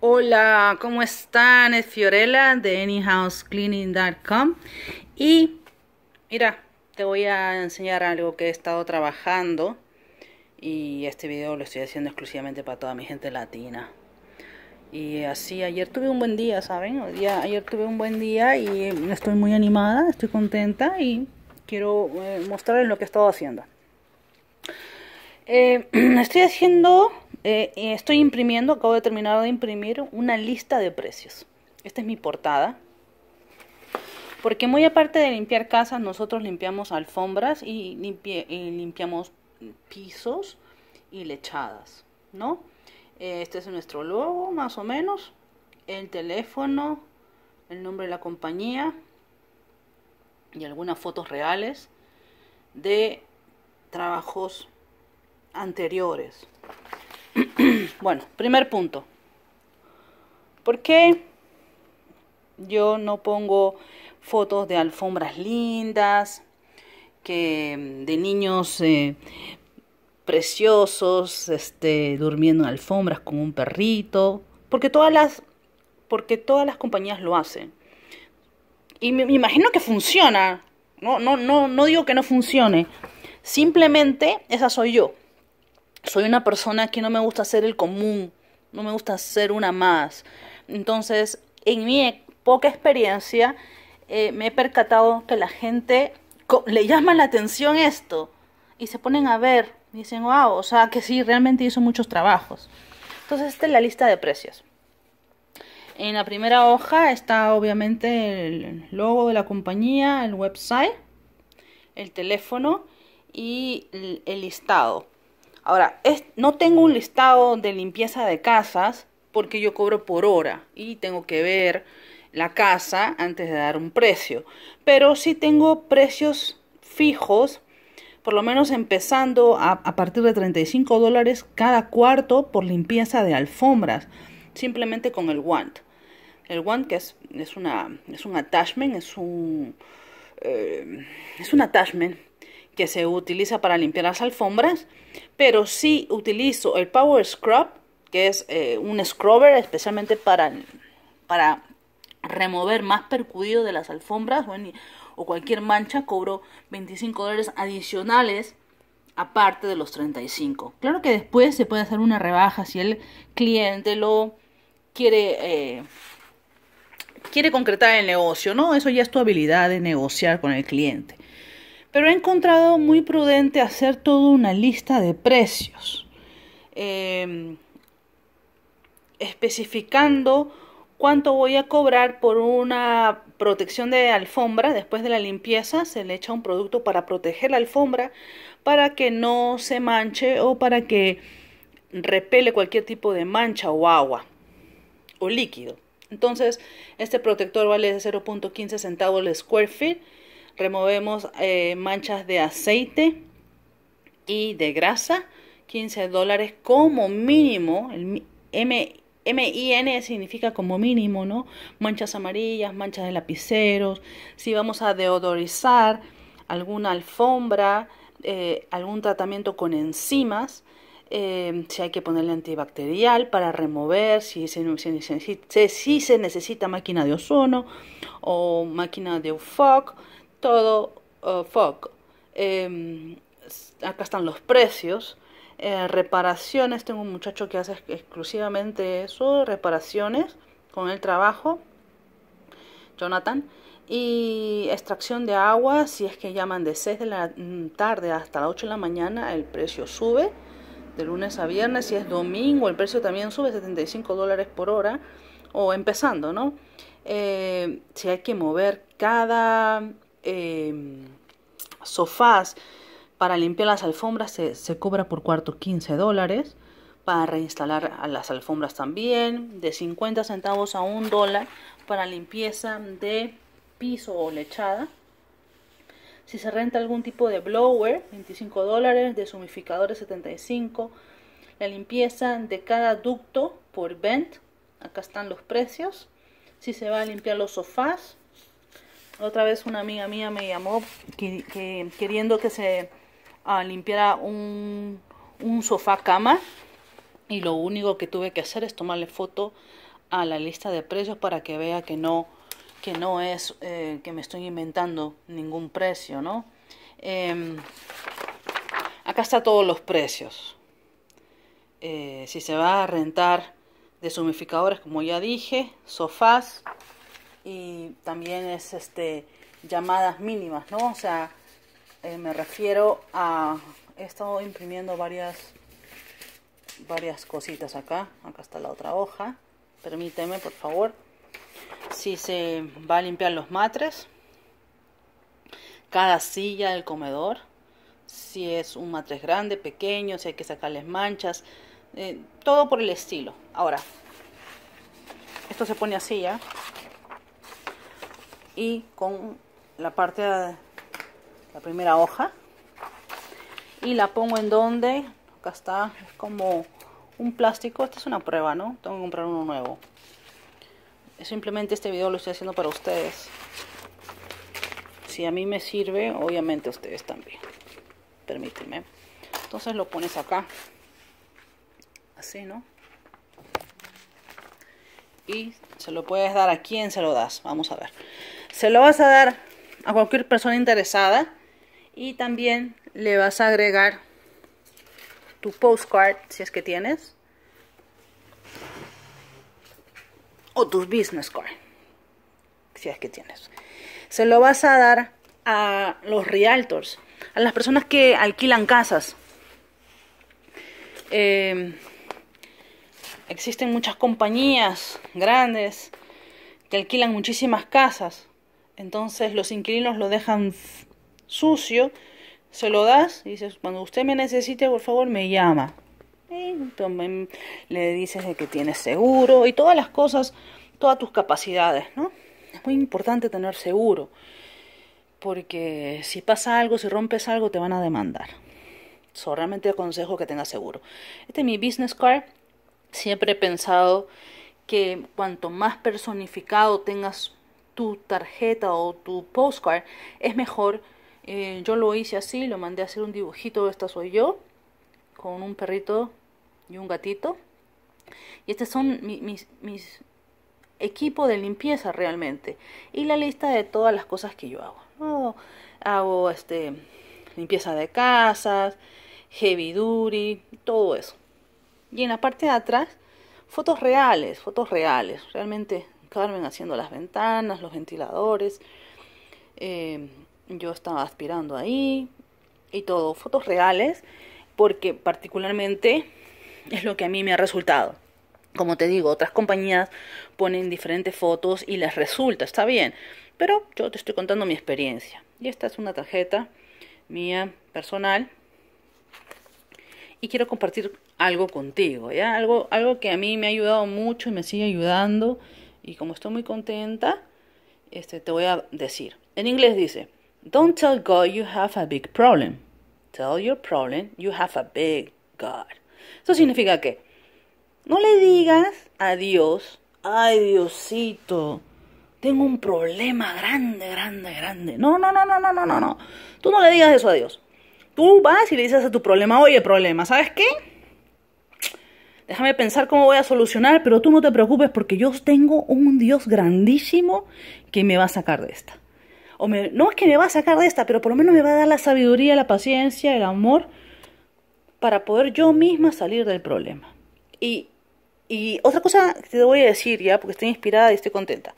Hola, ¿cómo están? Es Fiorella de anyhousecleaning.com y mira, te voy a enseñar algo que he estado trabajando y este video lo estoy haciendo exclusivamente para toda mi gente latina. Y así, ayer tuve un buen día, ¿saben? ayer tuve un buen día y estoy muy animada, estoy contenta y quiero eh, mostrarles lo que he estado haciendo. Eh, estoy haciendo eh, estoy imprimiendo, acabo de terminar de imprimir una lista de precios. Esta es mi portada. Porque muy aparte de limpiar casas, nosotros limpiamos alfombras y, limpiamos pisos y lechadas, ¿no? Eh, este es nuestro logo, más o menos. El teléfono, el nombre de la compañía y algunas fotos reales de trabajos anteriores. Bueno, primer punto. ¿Por qué yo no pongo fotos de alfombras lindas, que mm, de niños eh, preciosos, este, durmiendo en alfombras con un perrito? Porque todas las, porque todas las compañías lo hacen. Y me, me imagino que funciona. No, no, no, no digo que no funcione. Simplemente esa soy yo soy una persona que no me gusta ser el común, no me gusta ser una más. Entonces, en mi e, poca experiencia, eh, me he percatado que la gente le llama la atención esto y se ponen a ver, dicen, wow, o sea que sí, realmente hizo muchos trabajos. Entonces, esta es la lista de precios. En la primera hoja está obviamente el logo de la compañía, el website, el teléfono y el listado. Ahora, es, no tengo un listado de limpieza de casas porque yo cobro por hora y tengo que ver la casa antes de dar un precio. Pero sí tengo precios fijos, por lo menos empezando a, partir de 35 dólares cada cuarto por limpieza de alfombras, simplemente con el WANT. El WANT que es, es, una, es un attachment, es un, eh, es un attachment que se utiliza para limpiar las alfombras, pero sí utilizo el Power Scrub, que es eh, un scrubber especialmente para, para remover más percudido de las alfombras o cualquier mancha, cobro 25 dólares adicionales aparte de los 35. Claro que después se puede hacer una rebaja si el cliente lo quiere... Eh, quiere concretar el negocio, ¿no? Eso ya es tu habilidad de negociar con el cliente pero he encontrado muy prudente hacer toda una lista de precios, em, especificando cuánto voy a cobrar por una protección de alfombra. Después de la limpieza se le echa un producto para proteger la alfombra, para que no se manche o para que repele cualquier tipo de mancha o agua o líquido. Entonces, este protector vale 0.15 centavos el square feet Removemos eh, manchas de aceite y de grasa. 15 dólares como mínimo. El M MIN significa como mínimo, ¿no? Manchas amarillas, manchas de lapiceros. Si vamos a deodorizar alguna alfombra, eh, algún tratamiento con enzimas, eh, si hay que ponerle antibacterial para remover, si se, si se necesita máquina de ozono o máquina de UFOC, todo uh, FOC. Em, acá están los precios. Eh, reparaciones, tengo un muchacho que hace exclusivamente eso, reparaciones con el trabajo, Jonathan. Y extracción de agua, si es que llaman de 6 de la mm, tarde hasta las 8 de la mañana, el precio sube. De lunes a viernes, si es domingo, el precio también sube 75 dólares por hora. O empezando, ¿no? Eh, si hay que mover cada Em, sofás para limpiar las alfombras se, cobra por cuarto 15 dólares. Para reinstalar las alfombras también, de 50 centavos a 1 dólar para limpieza de piso o lechada. Si se renta algún tipo de blower, 25 dólares, de sumificadores 75. La limpieza de cada ducto por vent, acá están los precios. Si se va a limpiar los sofás, otra vez una amiga mía me llamó que, queriendo que se ah, limpiara un, sofá cama y lo único que tuve que hacer es tomarle foto a la lista de precios para que vea que no que no es eh, que me estoy inventando ningún precio no em, acá está todos los precios eh, si se va a rentar deshumificadores como ya dije sofás y también es este llamadas mínimas, ¿no? O sea, eh, me refiero a he estado imprimiendo varias varias cositas acá, acá está la otra hoja. Permíteme, por favor. Si se va a limpiar los matres, cada silla del comedor, si es un matres grande, pequeño, si hay que sacarles manchas, eh, todo por el estilo. Ahora, esto se pone así ya y con la parte de la primera hoja y la pongo en donde acá está es como un plástico esta es una prueba no tengo que comprar uno nuevo simplemente este video lo estoy haciendo para ustedes si a mí me sirve obviamente a ustedes también permíteme entonces lo pones acá así no y se lo puedes dar a quien se lo das vamos a ver se lo vas a dar a cualquier persona interesada y también le vas a agregar tu postcard si es que tienes o tus business card si es que tienes se lo vas a dar a los realtors a las personas que alquilan casas em, existen muchas compañías grandes que alquilan muchísimas casas entonces los inquilinos lo dejan sucio, se lo das y dices, cuando usted me necesite, por favor, me llama. Y le dices que tienes seguro y todas las cosas, todas tus capacidades, ¿no? Es muy importante tener seguro, porque si pasa algo, si rompes algo, te van a demandar. So, realmente aconsejo que tengas seguro. Este es mi business card. Siempre he pensado que cuanto más personificado tengas tu tarjeta o tu postcard, es mejor. Eh, yo lo hice así, lo mandé a hacer un dibujito, esta soy yo, con un perrito y un gatito. Y este son mis, mis, equipos de limpieza realmente. Y la lista de todas las cosas que yo hago. hago este limpieza de casas, heavy duty, todo eso. Y en la parte de atrás, fotos reales, fotos reales. Realmente armen haciendo las ventanas, los ventiladores. Eh, yo estaba aspirando ahí y todo, fotos reales, porque particularmente es lo que a mí me ha resultado. Como te digo, otras compañías ponen diferentes fotos y les resulta, está bien, pero yo te estoy contando mi experiencia. Y esta es una tarjeta mía personal y quiero compartir algo contigo, ¿ya? Algo, algo que a mí me ha ayudado mucho y me sigue ayudando y como estoy muy contenta, este, te voy a decir. En inglés dice, Don't tell God you have a big problem. Tell your problem you have a big God. Eso significa que no le digas a Dios, ay Diosito, tengo un problema grande, grande, grande. No, no, no, no, no, no, no, no. Tú no le digas eso a Dios. Tú vas y le dices a tu problema, oye problema, ¿sabes qué? déjame pensar cómo voy a solucionar, pero tú no te preocupes porque yo tengo un Dios grandísimo que me va a sacar de esta. O no es que me va a sacar de esta, pero por lo menos me va a dar la sabiduría, la paciencia, el amor para poder yo misma salir del problema. Y, otra cosa que te voy a decir ya, porque estoy inspirada y estoy contenta.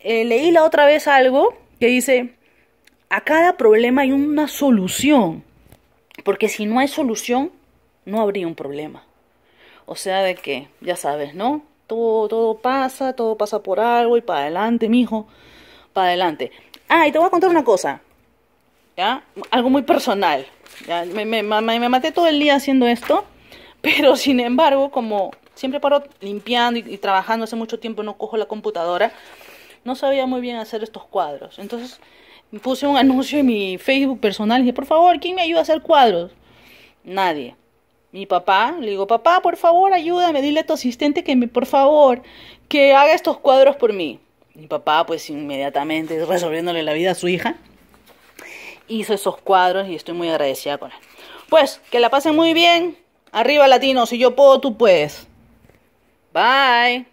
Eh, leí la otra vez algo que dice, a cada problema hay una solución, porque si no hay solución, no habría un problema. O sea, de que, ya sabes, ¿no? Todo, todo pasa, todo pasa por algo y para adelante, mijo, para adelante. Ah, y te voy a contar una cosa, ¿ya? Algo muy personal. Me, maté todo el día haciendo esto, pero sin embargo, como siempre paro limpiando y, y trabajando, hace mucho tiempo no cojo la computadora, no sabía muy bien hacer estos cuadros. Entonces puse un anuncio en mi Facebook personal y dije, por favor, ¿quién me ayuda a hacer cuadros? Nadie mi papá, le digo, papá, por favor, ayúdame, dile a tu asistente que me, por favor, que haga estos cuadros por mí. Mi papá, pues inmediatamente resolviéndole la vida a su hija, hizo esos cuadros y estoy muy agradecida con él. Pues, que la pasen muy bien. Arriba latinos, si yo puedo, tú puedes. Bye.